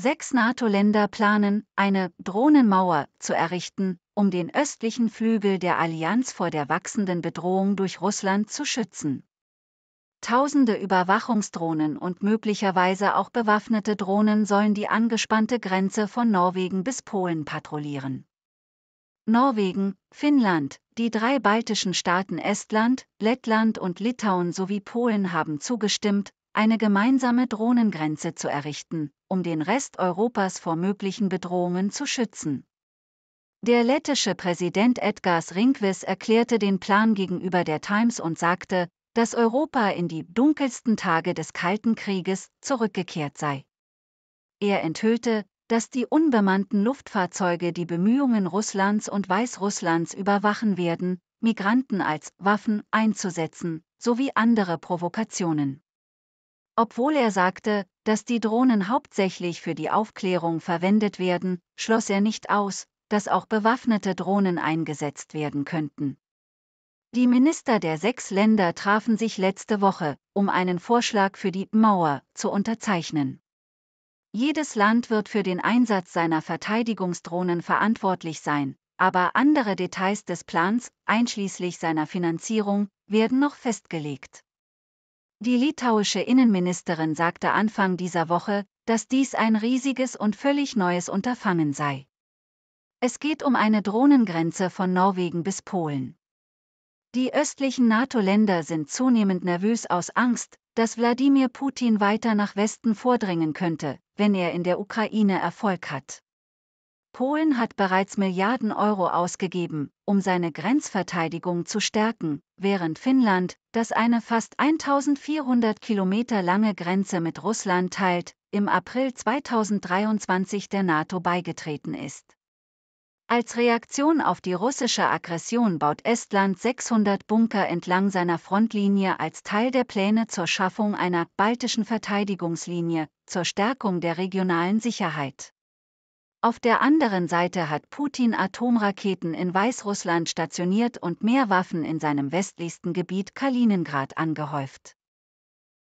Sechs NATO-Länder planen, eine Drohnenmauer zu errichten, um den östlichen Flügel der Allianz vor der wachsenden Bedrohung durch Russland zu schützen. Tausende Überwachungsdrohnen und möglicherweise auch bewaffnete Drohnen sollen die angespannte Grenze von Norwegen bis Polen patrouillieren. Norwegen, Finnland, die drei baltischen Staaten Estland, Lettland und Litauen sowie Polen haben zugestimmt, eine gemeinsame Drohnengrenze zu errichten, um den Rest Europas vor möglichen Bedrohungen zu schützen. Der lettische Präsident Edgars Rinkvis erklärte den Plan gegenüber der Times und sagte, dass Europa in die dunkelsten Tage des Kalten Krieges zurückgekehrt sei. Er enthüllte, dass die unbemannten Luftfahrzeuge die Bemühungen Russlands und Weißrusslands überwachen werden, Migranten als Waffen einzusetzen, sowie andere Provokationen. Obwohl er sagte, dass die Drohnen hauptsächlich für die Aufklärung verwendet werden, schloss er nicht aus, dass auch bewaffnete Drohnen eingesetzt werden könnten. Die Minister der sechs Länder trafen sich letzte Woche, um einen Vorschlag für die Mauer zu unterzeichnen. Jedes Land wird für den Einsatz seiner Verteidigungsdrohnen verantwortlich sein, aber andere Details des Plans, einschließlich seiner Finanzierung, werden noch festgelegt. Die litauische Innenministerin sagte Anfang dieser Woche, dass dies ein riesiges und völlig neues Unterfangen sei. Es geht um eine Drohnengrenze von Norwegen bis Polen. Die östlichen NATO-Länder sind zunehmend nervös aus Angst, dass Wladimir Putin weiter nach Westen vordringen könnte, wenn er in der Ukraine Erfolg hat. Polen hat bereits Milliarden Euro ausgegeben, um seine Grenzverteidigung zu stärken, während Finnland, das eine fast 1400 Kilometer lange Grenze mit Russland teilt, im April 2023 der NATO beigetreten ist. Als Reaktion auf die russische Aggression baut Estland 600 Bunker entlang seiner Frontlinie als Teil der Pläne zur Schaffung einer baltischen Verteidigungslinie, zur Stärkung der regionalen Sicherheit. Auf der anderen Seite hat Putin Atomraketen in Weißrussland stationiert und mehr Waffen in seinem westlichsten Gebiet Kaliningrad angehäuft.